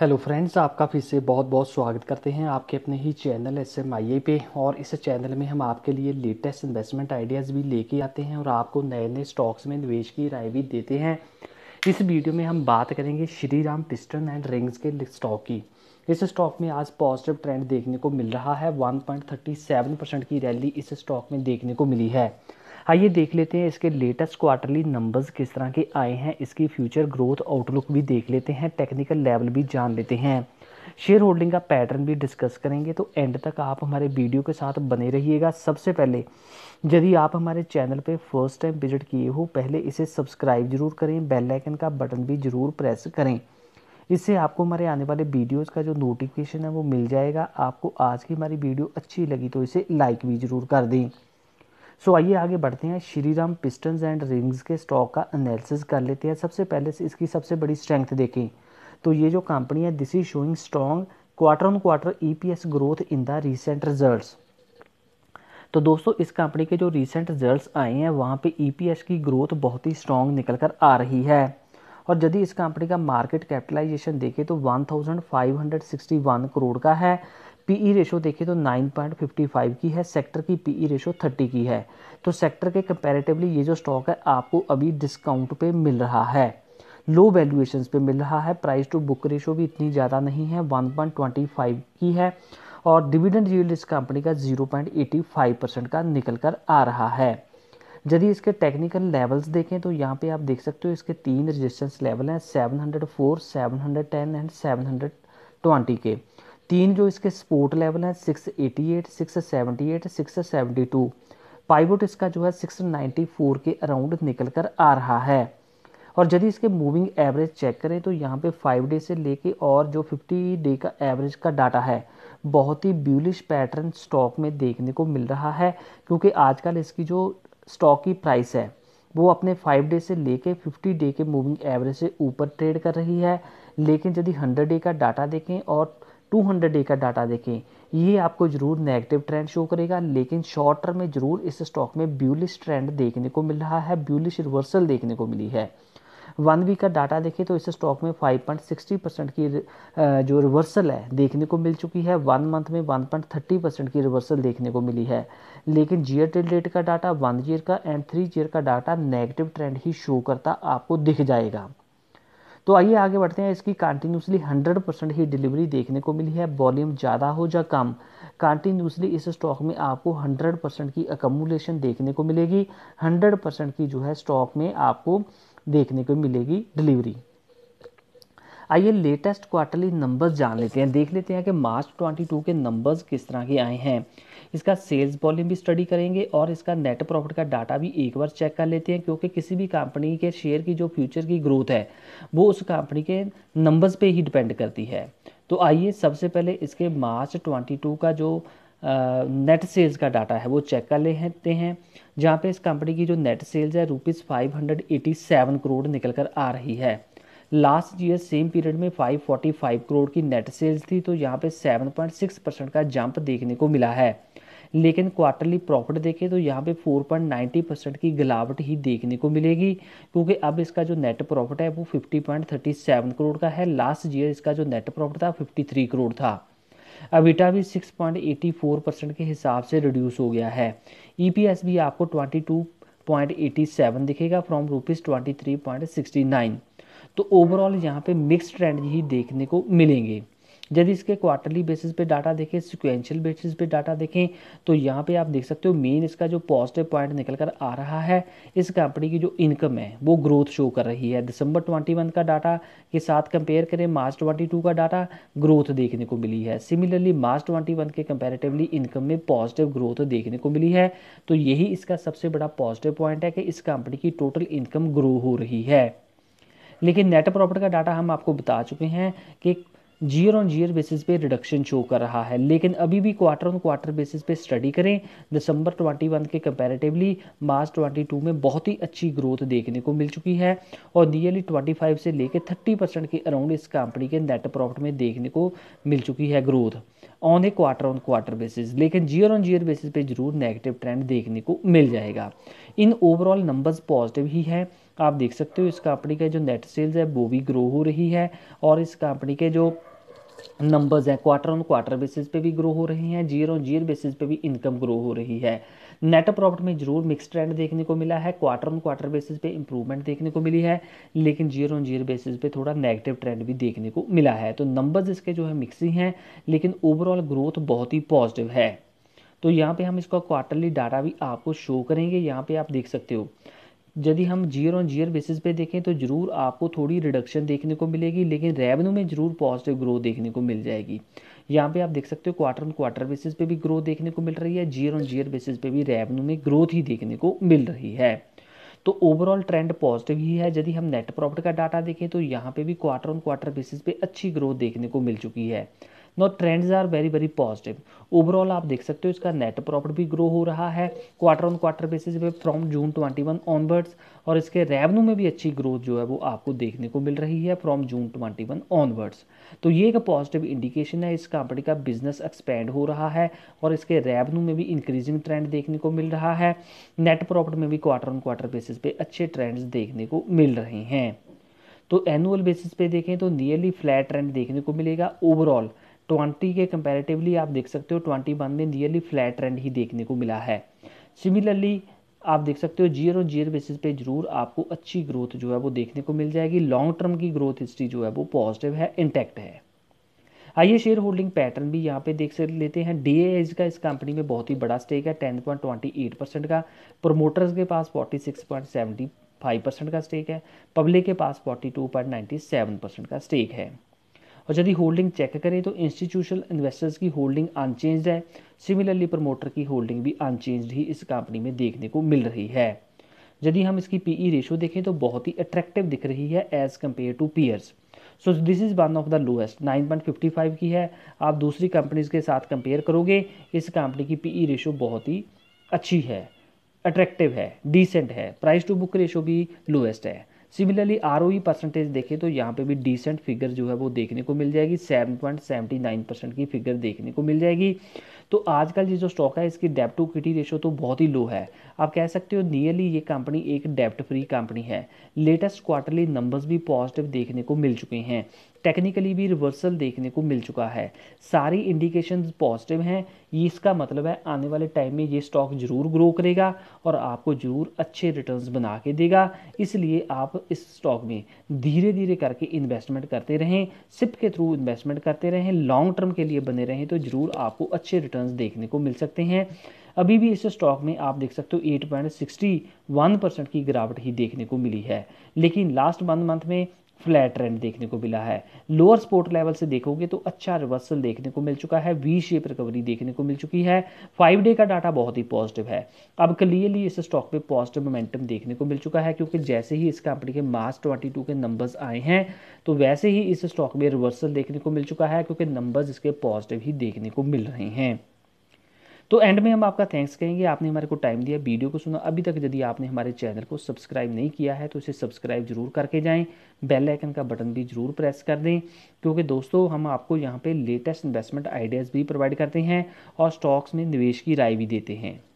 hello friends आपका फिर से बहुत बहुत स्वागत करते हैं आपके अपने ही channel S M I A पे और इस चैनल में हम आपके लिए लेटेस्ट इन्वेस्टमेंट आइडियाज़ भी लेके आते हैं और आपको नए नए स्टॉक्स में निवेश की राय भी देते हैं इस वीडियो में हम बात करेंगे Shri Ram piston and rings के स्टॉक की इस स्टॉक में आज पॉजिटिव ट्रेंड देखने को मिल रहा है वन परसेंट की रैली इस स्टॉक में देखने को मिली है आइए देख लेते हैं इसके लेटेस्ट क्वार्टरली नंबर्स किस तरह के आए हैं इसकी फ्यूचर ग्रोथ आउटलुक भी देख लेते हैं टेक्निकल लेवल भी जान लेते हैं शेयर होल्डिंग का पैटर्न भी डिस्कस करेंगे तो एंड तक आप हमारे वीडियो के साथ बने रहिएगा सबसे पहले यदि आप हमारे चैनल पे फर्स्ट टाइम विजिट किए हो पहले इसे सब्सक्राइब जरूर करें बेल आइकन का बटन भी जरूर प्रेस करें इससे आपको हमारे आने वाले वीडियोस का जो नोटिफिकेशन है वो मिल जाएगा आपको आज की हमारी वीडियो अच्छी लगी तो इसे लाइक भी ज़रूर कर दें सो आइए आगे बढ़ते हैं Shri Ram pistons and rings के स्टॉक का एनालिसिस कर लेते हैं सबसे पहले से इसकी सबसे बड़ी स्ट्रेंथ देखें तो ये जो कंपनी है this is showing strong quarter on quarter EPS growth in the recent results तो दोस्तों इस कंपनी के जो रिसेंट रिजल्ट्स आए हैं वहाँ पी एस e की ग्रोथ बहुत ही स्ट्रॉन्ग निकल कर आ रही है और यदि इस कंपनी का मार्केट कैपिटलाइजेशन देखें तो वन करोड़ का है पीई रेशो e देखिए तो 9.55 की है सेक्टर की पीई रेशो 30 की है तो सेक्टर के कंपैरेटिवली ये जो स्टॉक है आपको अभी डिस्काउंट पे मिल रहा है लो वैल्यूएशंस पे मिल रहा है प्राइस टू बुक रेशो भी इतनी ज़्यादा नहीं है 1.25 की है और डिविडेंड यील्ड इस कंपनी का 0.85 परसेंट का निकल कर आ रहा है यदि इसके टेक्निकल लेवल्स देखें तो यहाँ पे आप देख सकते हो इसके तीन रेजिस्टेंस लेवल हैं हंड्रेड टेन एंड ट्वेंटी के तीन जो इसके स्पोर्ट लेवल हैं 688, 678, 672 पाइवोट इसका जो है 694 के अराउंड निकल कर आ रहा है और यदि इसके मूविंग एवरेज चेक करें तो यहाँ पे फाइव डे से लेके और जो 50 डे का एवरेज का डाटा है बहुत ही ब्यूलिश पैटर्न स्टॉक में देखने को मिल रहा है क्योंकि आजकल इसकी जो स्टॉक की प्राइस है वो अपने फाइव डे से लेके 50 डे के मूविंग एवरेज से ऊपर ट्रेड कर रही है लेकिन यदि 100 डे का डाटा देखें और टू हंड्रेड डे का डाटा देखें ये आपको ज़रूर नेगेटिव ट्रेंड शो करेगा लेकिन शॉर्ट टर्म में ज़रूर इस स्टॉक में ब्यूलिश ट्रेंड देखने को मिल रहा है ब्यूलिश रिवर्सल देखने को मिली है वन वीक का डाटा देखें तो इस स्टॉक में 5.60 परसेंट की जो रिवर्सल है देखने को मिल चुकी है वन मंथ में 1.30 परसेंट की रिवर्सल देखने को मिली है लेकिन जीयर टिल डेट का डाटा वन ईयर का एंड थ्री ईयर का डाटा नेगेटिव ट्रेंड ही शो करता आपको दिख जाएगा तो आइए आगे बढ़ते हैं इसकी कंटिन्यूसली 100 परसेंट ही डिलीवरी देखने को मिली है वॉल्यूम ज़्यादा हो या कम कंटिन्यूसली इस स्टॉक में आपको 100 परसेंट की अकमुलेशन देखने को मिलेगी 100 परसेंट की जो है स्टॉक में आपको देखने को मिलेगी डिलीवरी आइए लेटेस्ट क्वार्टरली नंबर्स जान लेते हैं देख लेते हैं कि मार्च 22 के नंबर्स किस तरह के आए हैं इसका सेल्स वॉल्यूम भी स्टडी करेंगे और इसका नेट प्रॉफिट का डाटा भी एक बार चेक कर लेते हैं क्योंकि किसी भी कंपनी के शेयर की जो फ्यूचर की ग्रोथ है वो उस कंपनी के नंबर्स पे ही डिपेंड करती है तो आइए सबसे पहले इसके मार्च 22 का जो नेट uh, सेल्स का डाटा है वो चेक कर लेते हैं जहाँ पे इस कंपनी की जो नेट सेल्स है रुपीज़ फाइव करोड़ निकल कर आ रही है लास्ट ईयर सेम पीरियड में 545 करोड़ की नेट सेल्स थी तो यहाँ पे 7.6 परसेंट का जंप देखने को मिला है लेकिन क्वार्टरली प्रॉफिट देखें तो यहाँ पे 4.90 परसेंट की गिलावट ही देखने को मिलेगी क्योंकि अब इसका जो नेट प्रॉफिट है वो 50.37 करोड़ का है लास्ट ईयर इसका जो नेट प्रॉफिट था 53 करोड़ था अबिटा भी 6.84 परसेंट के हिसाब से रिड्यूस हो गया है ईपीएस e भी आपको 22.87 दिखेगा फ्रॉम रुपीज़ 23.69 तो ओवरऑल यहाँ पे मिक्स ट्रेंड ही देखने को मिलेंगे यदि इसके क्वार्टरली बेसिस पे डाटा देखें सिक्वेंशियल बेसिस पे डाटा देखें तो यहाँ पे आप देख सकते हो मेन इसका जो पॉजिटिव पॉइंट निकल कर आ रहा है इस कंपनी की जो इनकम है वो ग्रोथ शो कर रही है दिसंबर 21 का डाटा के साथ कंपेयर करें मार्च 22 का डाटा ग्रोथ देखने को मिली है सिमिलरली मार्च ट्वेंटी के कंपेरेटिवली इनकम में पॉजिटिव ग्रोथ देखने को मिली है तो यही इसका सबसे बड़ा पॉजिटिव पॉइंट है कि इस कंपनी की टोटल इनकम ग्रो हो रही है लेकिन नेट प्रॉफिट का डाटा हम आपको बता चुके हैं कि जीयर ऑन जीयर बेसिस पे रिडक्शन शो कर रहा है लेकिन अभी भी क्वार्टर ऑन क्वार्टर बेसिस पे स्टडी करें दिसंबर 21 के कंपैरेटिवली मार्च 22 में बहुत ही अच्छी ग्रोथ देखने को मिल चुकी है और नियरली 25 से लेकर 30 परसेंट के अराउंड इस कंपनी के नेट प्रॉफिट में देखने को मिल चुकी है growth on a quarter on quarter basis लेकिन जीयर ऑन जीयर बेसिस पे जरूर नेगेटिव ट्रेंड देखने को मिल जाएगा इन ओवरऑल नंबर्स पॉजिटिव ही है आप देख सकते हो इस कंपनी के जो नेट सेल्स है वो भी ग्रो हो रही है और इस कंपनी के जो नंबर्स हैं क्वार्टर ऑन क्वार्टर बेसिस पे भी ग्रो हो रहे हैं जीरो ऑन जीरो बेसिस पे भी इनकम ग्रो हो रही है नेट प्रॉफिट में जरूर मिक्स ट्रेंड देखने को मिला है क्वार्टर ऑन क्वार्टर बेसिस पे इंप्रूवमेंट देखने को मिली है लेकिन जीरो ऑन जीयर बेसिस पे थोड़ा नेगेटिव ट्रेंड भी देखने को मिला है तो नंबर्स इसके जो है मिक्स ही हैं लेकिन ओवरऑल ग्रोथ बहुत ही पॉजिटिव है तो यहाँ पर हम इसका क्वार्टरली डाटा भी आपको शो करेंगे यहाँ पर आप देख सकते हो यदि हम जीयर ऑन जीयर बेसिस पे देखें तो ज़रूर आपको थोड़ी रिडक्शन देखने को मिलेगी लेकिन रेवेन्यू में ज़रूर पॉजिटिव ग्रोथ देखने को मिल जाएगी यहाँ पे आप देख सकते हो क्वार्टर ऑन क्वार्टर बेसिस पे भी ग्रोथ देखने को मिल रही है जीयर ऑन जीयर बेसिस पे भी रेवेन्यू में ग्रोथ ही देखने को मिल रही है तो ओवरऑल ट्रेंड पॉजिटिव ही है यदि हम नेट प्रॉफिट का डाटा देखें तो यहाँ पे भी क्वार्टर ऑन क्वार्टर बेसिस पे अच्छी ग्रोथ देखने को मिल चुकी है no trends are very very positive overall आप देख सकते हो इसका नेट प्रॉफिट भी ग्रो हो रहा है क्वार्टर ऑन क्वार्टर बेसिस पे फ्रॉम जून 21 ऑनवर्ड्स और इसके रेवन्यू में भी अच्छी ग्रोथ जो है वो आपको देखने को मिल रही है फ्रॉम जून 21 ऑनवर्ड्स तो ये एक पॉजिटिव इंडिकेशन है इस कंपनी का बिजनेस एक्सपेंड हो रहा है और इसके रेवन्यू में भी इंक्रीजिंग ट्रेंड देखने को मिल रहा है नेट प्रॉफिट में भी क्वार्टर ऑन क्वार्टर बेसिस पे अच्छे ट्रेंड्स देखने को मिल रहे हैं तो एनुअल बेसिस पे देखें तो नियरली फ्लैट ट्रेंड देखने को मिलेगा ओवरऑल ट्वेंटी के कंपैरेटिवली आप देख सकते हो ट्वेंटी वन में नियरली फ्लैट ट्रेंड ही देखने को मिला है सिमिलरली आप देख सकते हो जीयर और जीयर बेसिस पे जरूर आपको अच्छी ग्रोथ जो है वो देखने को मिल जाएगी लॉन्ग टर्म की ग्रोथ हिस्ट्री जो है वो पॉजिटिव है इंटैक्ट है आइए शेयर होल्डिंग पैटर्न भी यहाँ पे देख लेते हैं डी एज का इस कंपनी में बहुत ही बड़ा स्टेक है ten point twenty eight percent का प्रोमोटर्स के पास forty six point seventy five percent का स्टेक है पब्लिक के पास forty two point ninety seven percent का स्टेक है और यदि होल्डिंग चेक करें तो इंस्टीट्यूशनल इन्वेस्टर्स की होल्डिंग अनचेंज है सिमिलरली प्रमोटर की होल्डिंग भी अनचेंज ही इस कंपनी में देखने को मिल रही है यदि हम इसकी पी ई रेशो देखें तो बहुत ही अट्रैक्टिव दिख रही है as compare to peers so this is one of the lowest 9.55 की है आप दूसरी कंपनीज़ के साथ कंपेयर करोगे इस कंपनी की पीई रेशो e बहुत ही अच्छी है अट्रैक्टिव है डिसेंट है प्राइस टू बुक रेशो भी लोएस्ट है सिमिलरली आर परसेंटेज देखें तो यहाँ पे भी डिसेंट फिगर जो है वो देखने को मिल जाएगी seven point seventy nine percent की फिगर देखने को मिल जाएगी तो आजकल ये जो स्टॉक है इसकी डेप टू किटी रेशो तो बहुत ही लो है आप कह सकते हो नियरली ये कंपनी एक डेप्ट फ्री कंपनी है लेटेस्ट क्वार्टरली नंबर्स भी पॉजिटिव देखने को मिल चुके हैं टेक्निकली भी रिवर्सल देखने को मिल चुका है सारी इंडिकेशन पॉजिटिव हैं ये इसका मतलब है आने वाले टाइम में ये स्टॉक ज़रूर ग्रो करेगा और आपको ज़रूर अच्छे रिटर्न्स बना के देगा इसलिए आप इस स्टॉक में धीरे धीरे करके इन्वेस्टमेंट करते रहें सिप के थ्रू इन्वेस्टमेंट करते रहें लॉन्ग टर्म के लिए बने रहें तो ज़रूर आपको अच्छे रिटर्न देखने को मिल सकते हैं अभी भी इस स्टॉक में आप देख सकते हो 8.61 परसेंट की गिरावट ही देखने को मिली है लेकिन लास्ट वन मंथ में फ्लैट ट्रेंड देखने को मिला है लोअर सपोर्ट लेवल से देखोगे तो अच्छा रिवर्सल देखने को मिल चुका है वी शेप रिकवरी देखने को मिल चुकी है फाइव डे का डाटा बहुत ही पॉजिटिव है अब क्लियरली इस स्टॉक में पॉजिटिव मोमेंटम देखने को मिल चुका है क्योंकि जैसे ही इस कंपनी के मार्च ट्वेंटी के नंबर्स आए हैं तो वैसे ही इस स्टॉक में रिवर्सल देखने को मिल चुका है क्योंकि नंबर्स इसके पॉजिटिव ही देखने को मिल रहे हैं तो एंड में हम आपका थैंक्स कहेंगे आपने हमारे को टाइम दिया वीडियो को सुना अभी तक यदि आपने हमारे चैनल को सब्सक्राइब नहीं किया है तो इसे सब्सक्राइब जरूर करके जाएं बेल आइकन का बटन भी जरूर प्रेस कर दें क्योंकि दोस्तों हम आपको यहाँ पे लेटेस्ट इन्वेस्टमेंट आइडियाज़ भी प्रोवाइड करते हैं और स्टॉक्स में निवेश की राय भी देते हैं